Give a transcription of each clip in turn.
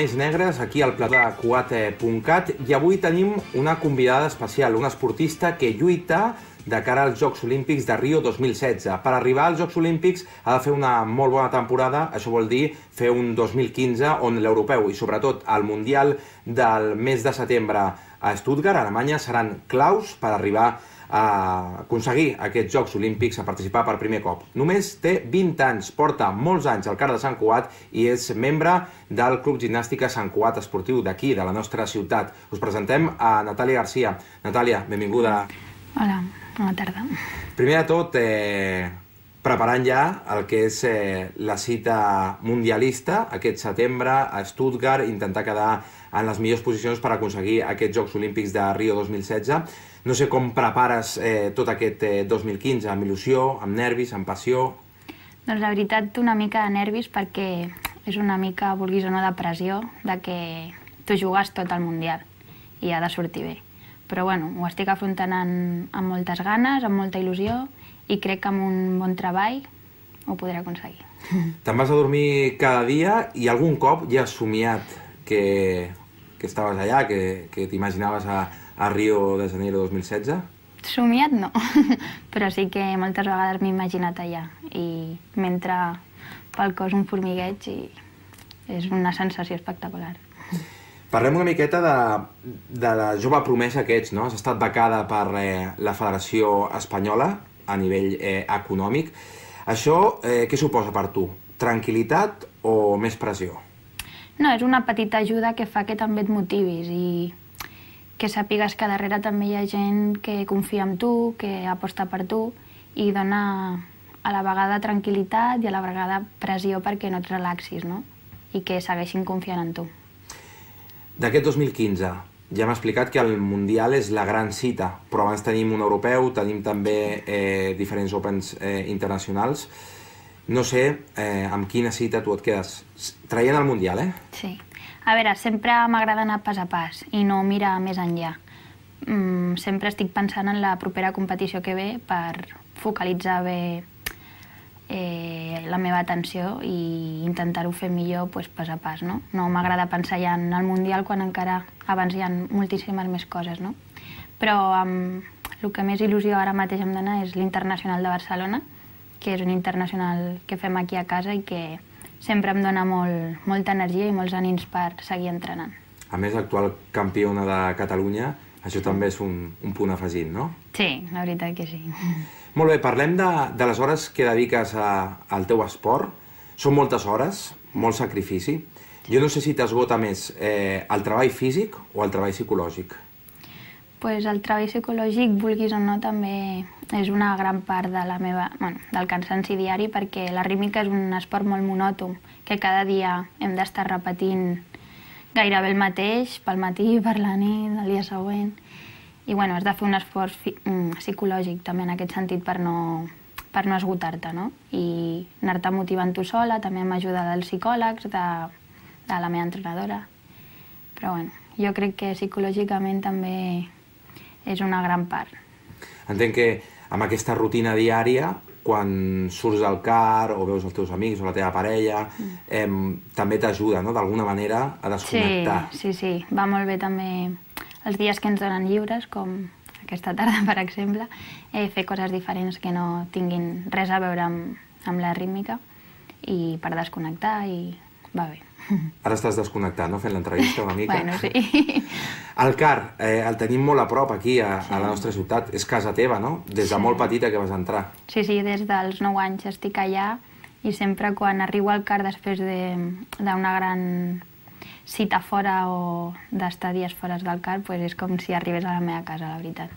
Més negres aquí al plató de Coate.cat i avui tenim una convidada especial, una esportista que lluita de cara als Jocs Olímpics de Rio 2016. Per arribar als Jocs Olímpics ha de fer una molt bona temporada, això vol dir fer un 2015 on l'europeu i sobretot el Mundial del mes de setembre a Stuttgart, a Alemanya, seran claus per arribar a a aconseguir aquests Jocs Olímpics, a participar per primer cop. Només té 20 anys, porta molts anys al car de Sant Cuat i és membre del Club Gimnàstica Sant Cuat Esportiu d'aquí, de la nostra ciutat. Us presentem a Natàlia Garcia. Natàlia, benvinguda. Hola, bona tarda. Primer de tot, eh, preparant ja el que és eh, la cita mundialista aquest setembre a Stuttgart, intentar quedar en les millors posicions per aconseguir aquests Jocs Olímpics de Rio 2016. No sé com prepares eh, tot aquest eh, 2015, amb il·lusió, amb nervis, amb passió... Doncs la veritat, una mica de nervis perquè és una mica, vulguis o no, de pressió de que tu jugues tot el Mundial i ha de sortir bé. Però bueno, ho estic afrontant amb, amb moltes ganes, amb molta il·lusió i crec que amb un bon treball ho podré aconseguir. Te'n vas a dormir cada dia i algun cop ja has somiat que que estaves allà, que, que t'imaginaves a, a Rio de Janeiro 2016? Somiat no, però sí que moltes vegades m'he imaginat allà i m'entra pel cos un formigueig i és una sensació espectacular. Parlem una miqueta de, de la jove promesa que ets, no? Has estat becada per eh, la Federació Espanyola a nivell eh, econòmic. Això eh, què suposa per tu? Tranquilitat o més pressió? No, és una petita ajuda que fa que també et motivis i que sàpigues que darrere també hi ha gent que confia en tu, que aposta per tu i dona a la vegada tranquil·litat i a la vegada pressió perquè no et relaxis, no? I que segueixin confiant en tu. D'aquest 2015, ja m'ha explicat que el Mundial és la gran cita, però abans tenim un europeu, tenim també eh, diferents Opens eh, internacionals. No sé eh, amb quina cita tu et quedes. Traient el Mundial, eh? Sí. A veure, sempre m'agrada anar pas a pas i no mirar més enllà. Mm, sempre estic pensant en la propera competició que ve per focalitzar bé eh, la meva atenció i intentar-ho fer millor pues, pas a pas. No, no m'agrada pensar ja en el Mundial quan encara abans hi ha moltíssimes més coses. No? Però um, el que més il·lusió ara mateix em dona és l'Internacional de Barcelona, que és un internacional que fem aquí a casa i que sempre em dona molt, molta energia i molts ànims per seguir entrenant. A més, actual campiona de Catalunya, això també és un, un punt afegit, no? Sí, la veritat que sí. Molt bé, parlem de, de les hores que dediques a, al teu esport. Són moltes hores, molt sacrifici. Jo no sé si t'esgota més eh, el treball físic o el treball psicològic pues, el treball psicològic, vulguis o no, també és una gran part de la meva, bueno, del cansanci diari perquè la rítmica és un esport molt monòtom, que cada dia hem d'estar repetint gairebé el mateix, pel matí, per la nit, el dia següent. I bueno, has de fer un esforç mm, psicològic també en aquest sentit per no, per no esgotar-te, no? I anar-te motivant tu sola, també amb ajuda dels psicòlegs, de, de la meva entrenadora. Però bueno, jo crec que psicològicament també és una gran part. Entenc que amb aquesta rutina diària, quan surts del car o veus els teus amics o la teva parella, eh, també t'ajuda, no?, d'alguna manera a desconnectar. Sí, sí, sí, va molt bé també els dies que ens donen lliures, com aquesta tarda, per exemple, eh, fer coses diferents que no tinguin res a veure amb, amb la rítmica i per desconnectar i va bé. Ara estàs desconnectat, no?, fent l'entrevista una mica. bueno, sí. El CAR eh, el tenim molt a prop aquí, a, sí. a la nostra ciutat. És casa teva, no?, des de sí. molt petita que vas entrar. Sí, sí, des dels 9 anys estic allà i sempre quan arribo al CAR després d'una de, gran cita fora o d'estar dies fora del CAR, pues és com si arribés a la meva casa, la veritat.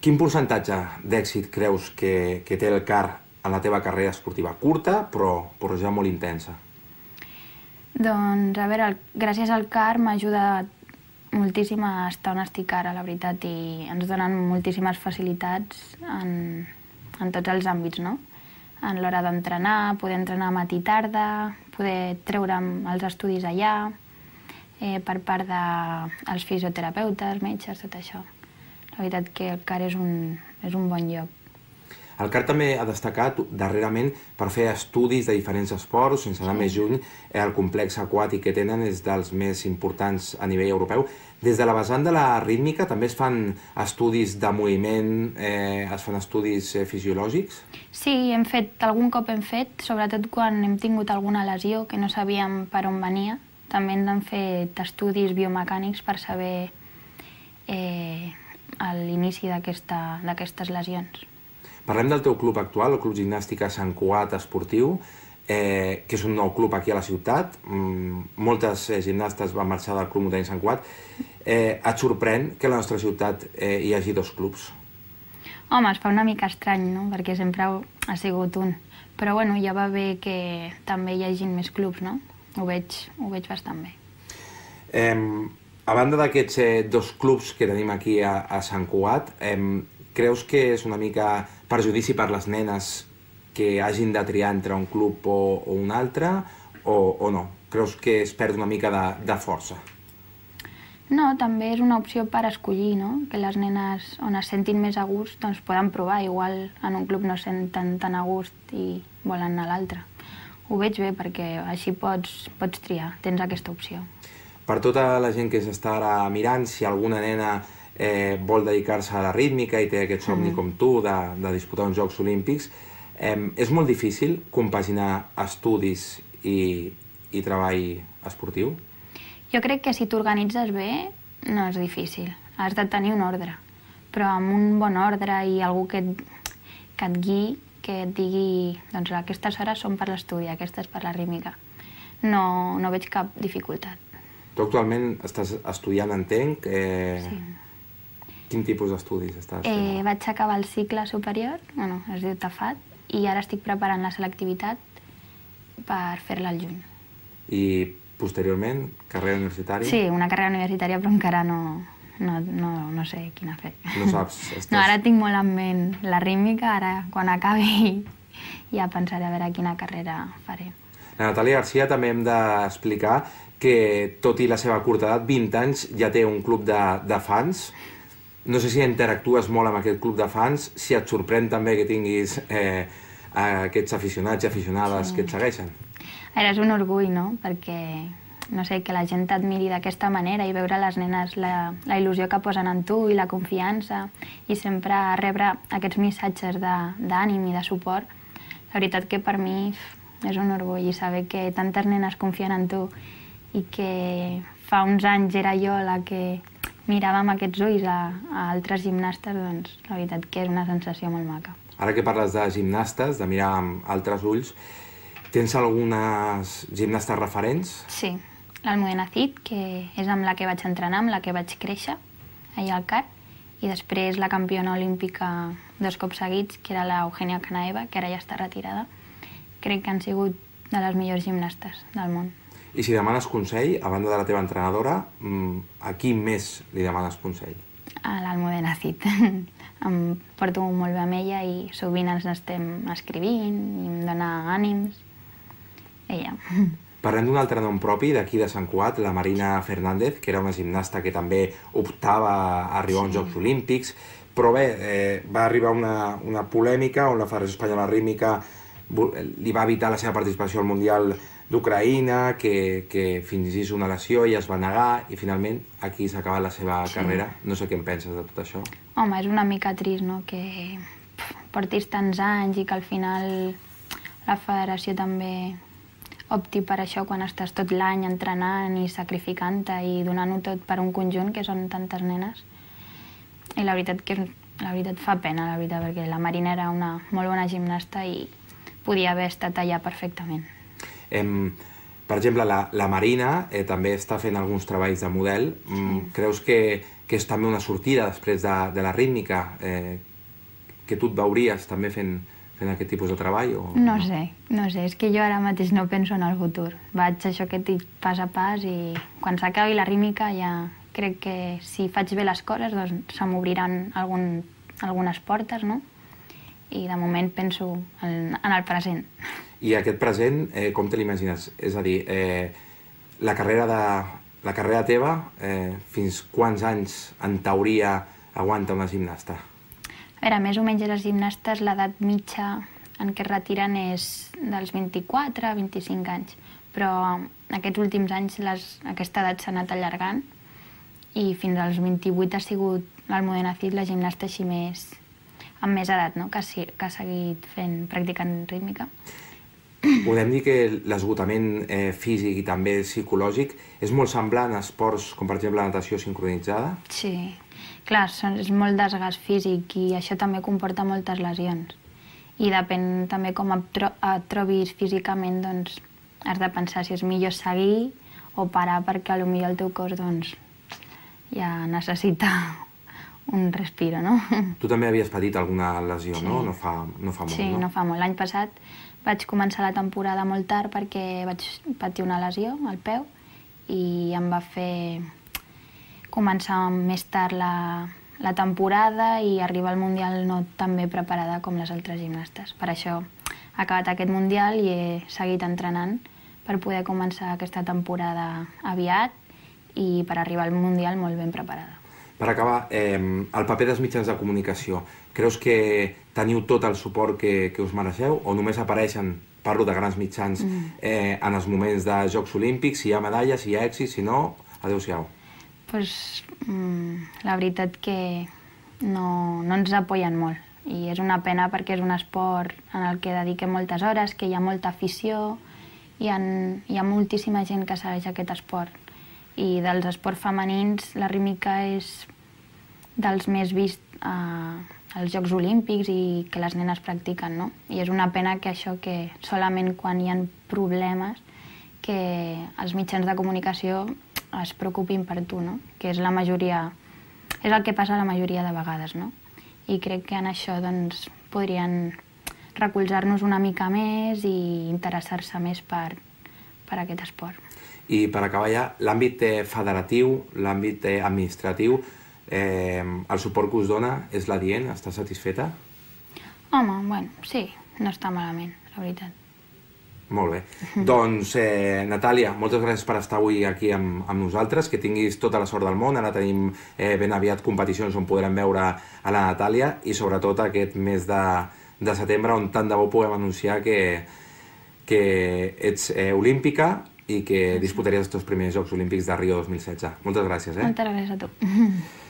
Quin percentatge d'èxit creus que, que té el CAR en la teva carrera esportiva? Curta, però, però ja molt intensa. Doncs, a veure, el, gràcies al CAR m'ha ajudat moltíssim a estar on estic ara, la veritat, i ens donen moltíssimes facilitats en, en tots els àmbits, no? En l'hora d'entrenar, poder entrenar matí i tarda, poder treure'm els estudis allà, eh, per part dels de fisioterapeutes, metges, tot això. La veritat que el CAR és un, és un bon lloc. El CAR també ha destacat darrerament per fer estudis de diferents esports, sense anar més lluny, eh, el complex aquàtic que tenen és dels més importants a nivell europeu. Des de la vessant de la rítmica també es fan estudis de moviment, eh, es fan estudis eh, fisiològics? Sí, hem fet, algun cop hem fet, sobretot quan hem tingut alguna lesió que no sabíem per on venia. També ens han fet estudis biomecànics per saber eh, l'inici d'aquestes lesions. Parlem del teu club actual, el Club Gimnàstica Sant Cuat Esportiu, eh, que és un nou club aquí a la ciutat. Mm, moltes eh, gimnastes van marxar del Club Montaner Sant Cuat. Eh, et sorprèn que a la nostra ciutat eh, hi hagi dos clubs? Home, es fa una mica estrany, no? Perquè sempre ha sigut un. Però bueno, ja va bé que també hi hagin més clubs, no? Ho veig, ho veig bastant bé. Eh, a banda d'aquests eh, dos clubs que tenim aquí a, a Sant Cugat, eh, creus que és una mica perjudici per les nenes que hagin de triar entre un club o, o un altre o, o no? Creus que es perd una mica de, de força? No, també és una opció per escollir, no? Que les nenes on es sentin més a gust doncs poden provar. Igual en un club no es senten tan a gust i volen anar a l'altre. Ho veig bé perquè així pots, pots triar, tens aquesta opció. Per tota la gent que s'està ara mirant, si alguna nena eh, vol dedicar-se a la rítmica i té aquest somni mm. com tu de, de disputar uns Jocs Olímpics, eh, és molt difícil compaginar estudis i, i treball esportiu? Jo crec que si t'organitzes bé no és difícil, has de tenir un ordre, però amb un bon ordre i algú que et, que et guiï, que et digui doncs aquestes hores són per l'estudi, aquestes per la rítmica. No, no veig cap dificultat. Tu actualment estàs estudiant, entenc, eh, sí. Quin tipus d'estudis estàs eh, fent? Eh, vaig acabar el cicle superior, bueno, es diu Tafat, i ara estic preparant la selectivitat per fer-la al juny. I posteriorment, carrera universitària? Sí, una carrera universitària, però encara no, no, no, no sé quina fer. No saps? Estàs... No, ara tinc molt en ment la rítmica, ara quan acabi ja pensaré a veure quina carrera faré. La Natàlia Garcia també hem d'explicar que, tot i la seva curta edat, 20 anys, ja té un club de, de fans no sé si interactues molt amb aquest club de fans, si et sorprèn també que tinguis eh, aquests aficionats i aficionades sí. que et segueixen. Ara és un orgull, no?, perquè no sé, que la gent t'admiri d'aquesta manera i veure les nenes la, la il·lusió que posen en tu i la confiança i sempre rebre aquests missatges d'ànim i de suport, la veritat que per mi és un orgull i saber que tantes nenes confien en tu i que fa uns anys era jo la que mirava amb aquests ulls a, a altres gimnastes, doncs la veritat que és una sensació molt maca. Ara que parles de gimnastes, de mirar amb altres ulls, tens algunes gimnastes referents? Sí, l'Almudena Cid, que és amb la que vaig entrenar, amb la que vaig créixer, allà al CAR, i després la campiona olímpica dos cops seguits, que era l'Eugènia Canaeva, que ara ja està retirada. Crec que han sigut de les millors gimnastes del món. I si demanes consell, a banda de la teva entrenadora, mm, a qui més li demanes consell? A l'Almudena Cid. em porto molt bé amb ella i sovint ens estem escrivint i em dona ànims. Ella. Parlem d'un altre nom propi d'aquí de Sant Cuat, la Marina Fernández, que era una gimnasta que també optava a arribar sí. als Jocs Olímpics, però bé, eh, va arribar una, una polèmica on la Federació Espanyola Rítmica li va evitar la seva participació al Mundial d'Ucraïna, que, que fins i una lesió i es va negar i finalment aquí s'ha acabat la seva sí. carrera. No sé què en penses de tot això. Home, és una mica trist, no?, que portis tants anys i que al final la federació també opti per això quan estàs tot l'any entrenant i sacrificant-te i donant-ho tot per un conjunt que són tantes nenes. I la veritat que la veritat fa pena, la veritat, perquè la Marina era una molt bona gimnasta i podia haver estat allà perfectament. Em, per exemple, la, la Marina eh, també està fent alguns treballs de model. Mm, sí. Creus que, que és també una sortida després de, de la rítmica? Eh, que tu et veuries també fent, fent aquest tipus de treball? O... No sé, no sé. És que jo ara mateix no penso en el futur. Vaig això que dic pas a pas i quan s'acabi la rítmica ja crec que si faig bé les coses doncs se m'obriran algun, algunes portes, no? I de moment penso en, en el present. I aquest present, eh, com te l'imagines? És a dir, eh, la, carrera de, la carrera teva, eh, fins quants anys, en teoria, aguanta una gimnasta? A veure, més o menys les gimnastes, l'edat mitja en què es retiren és dels 24 a 25 anys, però aquests últims anys les, aquesta edat s'ha anat allargant i fins als 28 ha sigut l'Almudena Cid la gimnasta així més, amb més edat, no? que, que ha seguit fent, practicant rítmica podem dir que l'esgotament eh, físic i també psicològic és molt semblant a esports com, per exemple, la natació sincronitzada? Sí, clar, és molt desgast físic i això també comporta moltes lesions. I depèn també com et, tro et trobis físicament, doncs has de pensar si és millor seguir o parar perquè potser el teu cos doncs, ja necessita un respiro, no? Tu també havies patit alguna lesió, sí. no? No fa, no fa molt, sí, no? Sí, no fa molt. L'any passat vaig començar la temporada molt tard perquè vaig patir una lesió al peu i em va fer començar més tard la, la temporada i arribar al Mundial no tan bé preparada com les altres gimnastes. Per això he acabat aquest Mundial i he seguit entrenant per poder començar aquesta temporada aviat i per arribar al Mundial molt ben preparada. Per acabar, eh, el paper dels mitjans de comunicació. Creus que teniu tot el suport que, que us mereixeu o només apareixen, parlo de grans mitjans, mm. eh, en els moments de Jocs Olímpics, si hi ha medalles, si hi ha èxit, si no, adeu-siau? Pues, mm, la veritat que no, no ens apoyen molt i és una pena perquè és un esport en el que dediquem moltes hores, que hi ha molta afició, hi ha, hi ha moltíssima gent que segueix aquest esport i dels esports femenins la rítmica és dels més vist eh, als Jocs Olímpics i que les nenes practiquen, no? I és una pena que això que solament quan hi ha problemes que els mitjans de comunicació es preocupin per tu, no? Que és la majoria... És el que passa la majoria de vegades, no? I crec que en això, doncs, podrien recolzar-nos una mica més i interessar-se més per, per aquest esport. I per acabar ja, l'àmbit eh, federatiu, l'àmbit eh, administratiu, eh, el suport que us dona és dient? Està satisfeta? Home, bueno, sí, no està malament, la veritat. Molt bé. doncs, eh, Natàlia, moltes gràcies per estar avui aquí amb, amb nosaltres, que tinguis tota la sort del món. Ara tenim eh, ben aviat competicions on podrem veure a la Natàlia i sobretot aquest mes de, de setembre on tant de bo puguem anunciar que, que ets eh, olímpica i que disputaria els teus primers Jocs Olímpics de Rio 2016. Moltes gràcies, eh? Moltes gràcies a tu.